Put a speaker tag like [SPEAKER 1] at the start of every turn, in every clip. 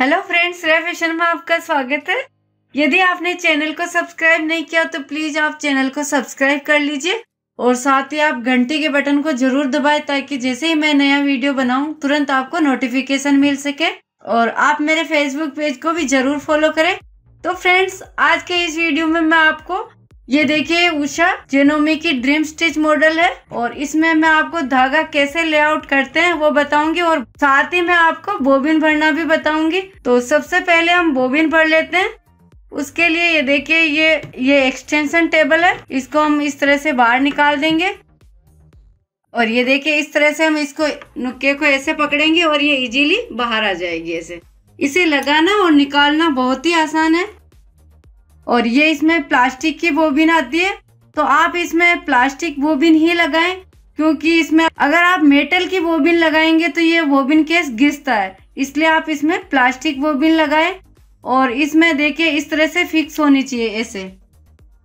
[SPEAKER 1] Hello friends रेफ शर्मा आपका स्वागत है यदि आपने चैनल को सब्सक्राइब नहीं किया तो प्लीज आप चैनल को सब्सक्राइब कर लीजिए और साथ ही आप घंटे के बटन को जरूर दबाएं ताकि जैसे ही मैं नया वीडियो बनाऊं तुरंत आपको नोटिफिकेशन मिल सके और आप मेरे फेसबुक पेज को भी जरूर फॉलो करें तो फ्रेंड्स आज के इस वीडियो में मैं आपको ये देखिए उषा जेनोमी की ड्रीम स्टिच मॉडल है और इसमें मैं आपको धागा कैसे लेआउट करते हैं वो बताऊंगी और साथ ही मैं आपको बोबिन भरना भी बताऊंगी तो सबसे पहले हम बोबिन भर लेते हैं उसके लिए ये देखिए ये ये एक्सटेंशन टेबल है इसको हम इस तरह से बाहर निकाल देंगे और ये देखिए इस तरह से हम इसको नुक्के को ऐसे पकड़ेंगे और ये इजीली बाहर आ जाएगी ऐसे इसे लगाना और निकालना बहुत ही आसान है और ये इसमें प्लास्टिक की बोबिन आती है तो आप इसमें प्लास्टिक बोबिन ही लगाएं क्योंकि इसमें अगर आप मेटल की बोबिन लगाएंगे तो ये बोबिन केस घिसता है इसलिए आप इसमें प्लास्टिक बोबिन लगाएं और इसमें देखिए इस तरह से फिक्स होनी चाहिए ऐसे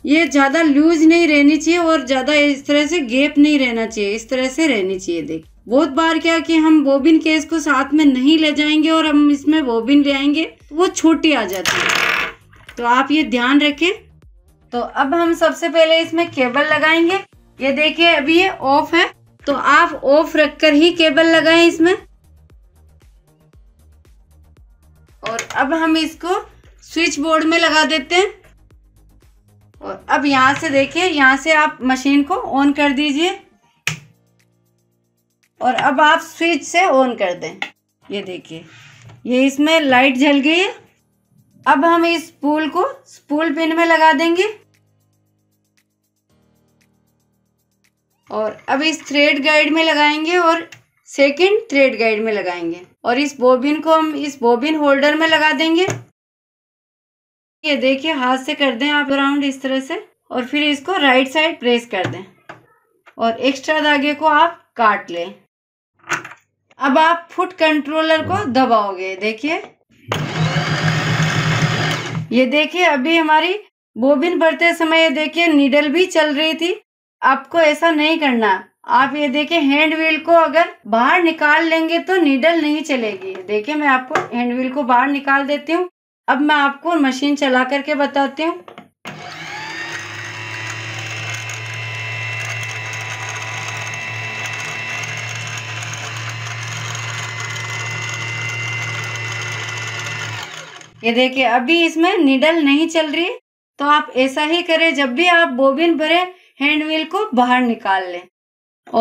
[SPEAKER 1] ये ज़्यादा लूज नहीं रहनी चाहिए और ज़्यादा इस तरह से गेप नहीं रहना चाहिए इस तरह से रहनी चाहिए देख बहुत बार क्या कि हम बोबिन केस को साथ में नहीं ले जाएंगे और हम इसमें बोबिन ले आएंगे तो वो छोटी आ जाती है तो आप ये ध्यान रखें तो अब हम सबसे पहले इसमें केबल लगाएंगे ये देखिए अभी ये ऑफ है तो आप ऑफ रखकर ही केबल लगाएं इसमें और अब हम इसको स्विच बोर्ड में लगा देते हैं और अब यहाँ से देखिए यहाँ से आप मशीन को ऑन कर दीजिए और अब आप स्विच से ऑन कर दें ये देखिए ये इसमें लाइट जल गई है अब हम इस पुल को स्पूल पिन में लगा देंगे और अब इस थ्रेड गाइड में लगाएंगे और सेकंड थ्रेड गाइड में लगाएंगे और इस बोबिन को हम इस बोबिन होल्डर में लगा देंगे ये देखिए हाथ से कर दें आप राउंड इस तरह से और फिर इसको राइट साइड प्रेस कर दें और एक्स्ट्रा धागे को आप काट लें अब आप फुट कंट्रोलर को दबाओगे देखिए ये देखिए अभी हमारी बोबिन भरते समय ये देखिए नीडल भी चल रही थी आपको ऐसा नहीं करना आप ये देखिए हैंड व्हील को अगर बाहर निकाल लेंगे तो नीडल नहीं चलेगी देखिए मैं आपको हैंड व्हील को बाहर निकाल देती हूँ अब मैं आपको मशीन चला करके बताती हूँ ये देखिए अभी इसमें निडल नहीं चल रही तो आप ऐसा ही करें जब भी आप बोबिन भरे हैंड व्हील को बाहर निकाल लें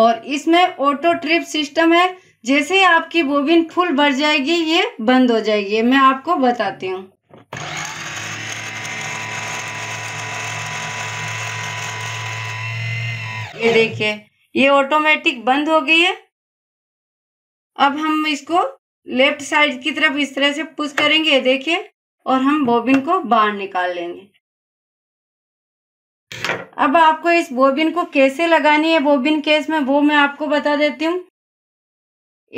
[SPEAKER 1] और इसमें ऑटो ट्रिप सिस्टम है जैसे ही आपकी बोबिन फुल भर जाएगी ये बंद हो जाएगी मैं आपको बताती हूँ ये देखिए ये ऑटोमेटिक बंद हो गई है अब हम इसको लेफ्ट साइड की तरफ इस तरह से पुश करेंगे देखिए और हम बोबिन को बाहर निकाल लेंगे अब आपको इस बोबिन को कैसे लगानी है बोबिन केस में वो मैं आपको बता देती हूँ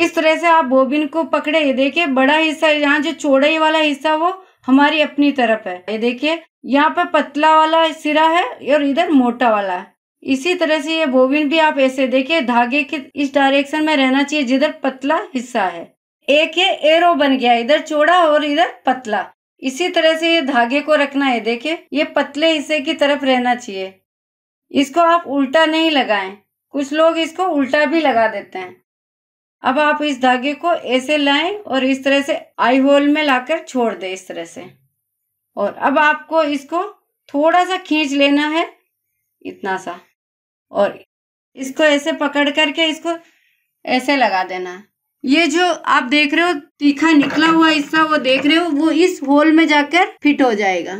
[SPEAKER 1] इस तरह से आप बोबिन को पकड़े ये देखिए बड़ा हिस्सा यहाँ जो चौड़ाई वाला हिस्सा वो हमारी अपनी तरफ है ये देखिए यहाँ पर पतला वाला सिरा है और इधर मोटा वाला है इसी तरह से ये बोबिन भी आप ऐसे देखिए धागे के इस डायरेक्शन में रहना चाहिए जिधर पतला हिस्सा है एक ये एरो बन गया इधर चौड़ा और इधर पतला इसी तरह से ये धागे को रखना है देखिए ये पतले हिस्से की तरफ रहना चाहिए इसको आप उल्टा नहीं लगाएं कुछ लोग इसको उल्टा भी लगा देते हैं अब आप इस धागे को ऐसे लाएं और इस तरह से आई होल में लाकर छोड़ दें इस तरह से और अब आपको इसको थोड़ा सा खींच लेना है इतना सा और इसको ऐसे पकड़ करके इसको ऐसे लगा देना है ये जो आप देख रहे हो तीखा निकला हुआ हिस्सा वो देख रहे हो वो इस होल में जाकर फिट हो जाएगा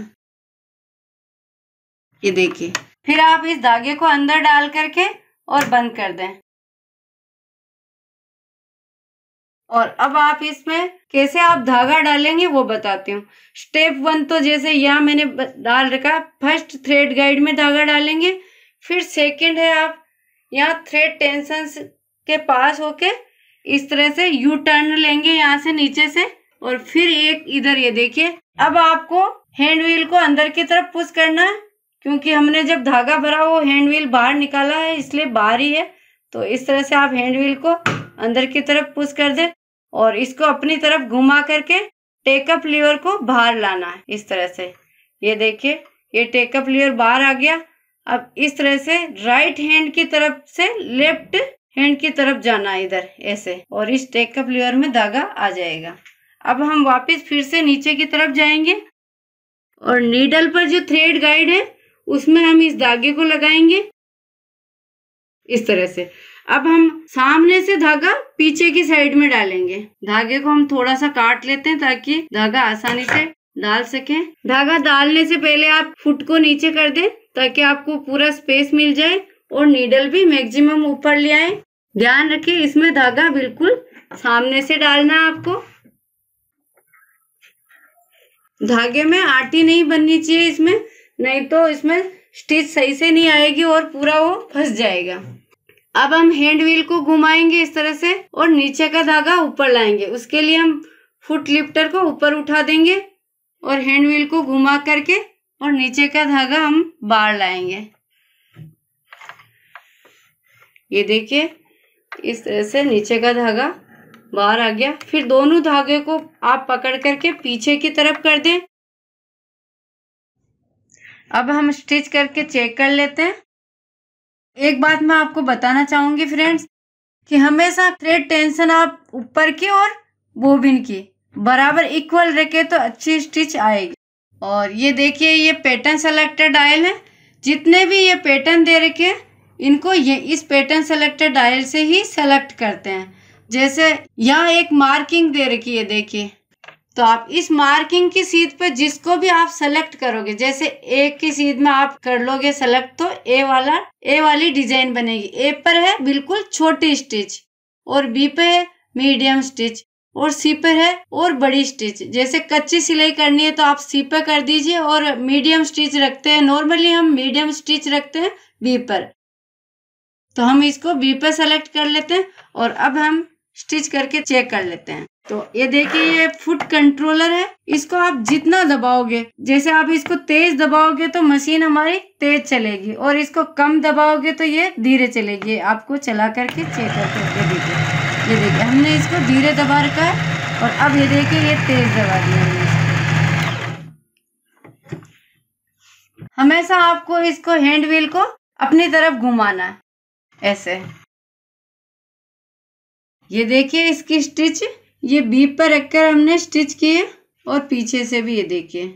[SPEAKER 1] ये देखिए फिर आप इस धागे को अंदर डाल करके और बंद कर दें और अब आप इसमें कैसे आप धागा डालेंगे वो बताती हूँ स्टेप वन तो जैसे यहाँ मैंने डाल रखा फर्स्ट थ्रेड गाइड में धागा डालेंगे फिर सेकंड है आप यहाँ थ्रेड टेंशन के पास होके इस तरह से यू टर्न लेंगे यहाँ से नीचे से और फिर एक इधर ये देखिए अब आपको हैंड व्हील को अंदर की तरफ पुश करना है क्योंकि हमने जब धागा भरा वो हैंड व्हील बाहर निकाला है इसलिए बाहर ही है तो इस तरह से आप हैंड व्हील को अंदर की तरफ पुश कर दे और इसको अपनी तरफ घुमा करके टेकअप लीवर को बाहर लाना है इस तरह से ये देखिए ये टेकअप लीवर बाहर आ गया अब इस तरह से राइट हैंड की तरफ से लेफ्ट हैंड की तरफ जाना इधर ऐसे और इस टेकअप लेयर में धागा आ जाएगा अब हम वापस फिर से नीचे की तरफ जाएंगे और नीडल पर जो थ्रेड गाइड है उसमें हम इस धागे को लगाएंगे इस तरह से अब हम सामने से धागा पीछे की साइड में डालेंगे धागे को हम थोड़ा सा काट लेते हैं ताकि धागा आसानी से डाल सके धागा डालने से पहले आप फुट को नीचे कर दें ताकि आपको पूरा स्पेस मिल जाए और नीडल भी मैक्सिमम ऊपर ले आए ध्यान रखिए इसमें धागा बिल्कुल सामने से डालना आपको धागे में आटी नहीं बननी चाहिए इसमें नहीं तो इसमें स्टिच सही से नहीं आएगी और पूरा वो फंस जाएगा अब हम हैंड व्हील को घुमाएंगे इस तरह से और नीचे का धागा ऊपर लाएंगे उसके लिए हम फुट लिफ्टर को ऊपर उठा देंगे और हैंड व्हील को घुमा करके और नीचे का धागा हम बाहर लाएंगे ये देखिए इस तरह से नीचे का धागा बाहर आ गया फिर दोनों धागे को आप पकड़ करके पीछे की तरफ कर दें अब हम स्टिच करके चेक कर लेते हैं एक बात मैं आपको बताना चाहूंगी फ्रेंड्स कि हमेशा थ्रेड टेंशन आप ऊपर की और बोबिन की बराबर इक्वल रखे तो अच्छी स्टिच आएगी और ये देखिए ये पैटर्न सेलेक्टेड आयल है जितने भी ये पैटर्न दे रखे हैं इनको ये इस पैटर्न सेलेक्टेड डायल से ही सेलेक्ट करते हैं जैसे यहाँ एक मार्किंग दे रखी है देखिए तो आप इस मार्किंग की सीध पर जिसको भी आप सेलेक्ट करोगे जैसे ए की सीध में आप कर लोगे सेलेक्ट तो ए वाला ए वाली डिजाइन बनेगी ए पर है बिल्कुल छोटी स्टिच और बी पे है मीडियम स्टिच और सी पर है और बड़ी स्टिच जैसे कच्ची सिलाई करनी है तो आप सी पर कर दीजिए और मीडियम स्टिच रखते हैं नॉर्मली हम मीडियम स्टिच रखते हैं बी पर तो हम इसको बी पे सेलेक्ट कर लेते हैं और अब हम स्टिच करके चेक कर लेते हैं तो ये देखिए ये फुट कंट्रोलर है इसको आप जितना दबाओगे जैसे आप इसको तेज दबाओगे तो मशीन हमारी तेज चलेगी और इसको कम दबाओगे तो ये धीरे चलेगी आपको चला करके चेक करके देखिए ये देखिए हमने इसको धीरे दबा रखा है और अब ये देखिए ये तेज दबा दिया हमने हमेशा आपको इसको हैंड व्हील को अपनी तरफ घुमाना है ऐसे ये देखिए इसकी स्टिच ये बीप पर रखकर हमने स्टिच किए और पीछे से भी ये देखिए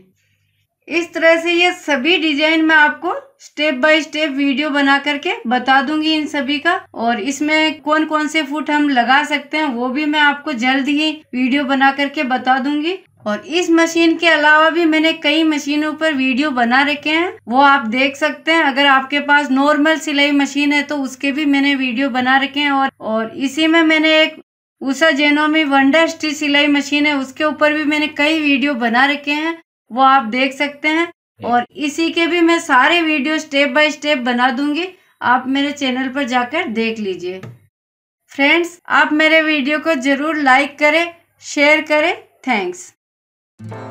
[SPEAKER 1] इस तरह से ये सभी डिजाइन मैं आपको स्टेप बाय स्टेप वीडियो बना करके बता दूंगी इन सभी का और इसमें कौन कौन से फूट हम लगा सकते हैं वो भी मैं आपको जल्द ही वीडियो बना करके बता दूंगी और इस मशीन के अलावा भी मैंने कई मशीनों पर वीडियो बना रखे हैं वो आप देख सकते हैं अगर आपके पास नॉर्मल सिलाई मशीन है तो उसके भी मैंने वीडियो बना रखे हैं और और इसी में मैंने एक उषा जेनोमी वंडर स्टिच सिलाई मशीन है उसके ऊपर भी मैंने कई वीडियो बना रखे हैं वो आप देख सकते हैं और इसी के भी मैं सारे वीडियो स्टेप बाय स्टेप बना दूंगी आप मेरे चैनल पर जाकर देख लीजिए फ्रेंड्स आप मेरे वीडियो को ज़रूर लाइक करें शेयर करें थैंक्स Bye.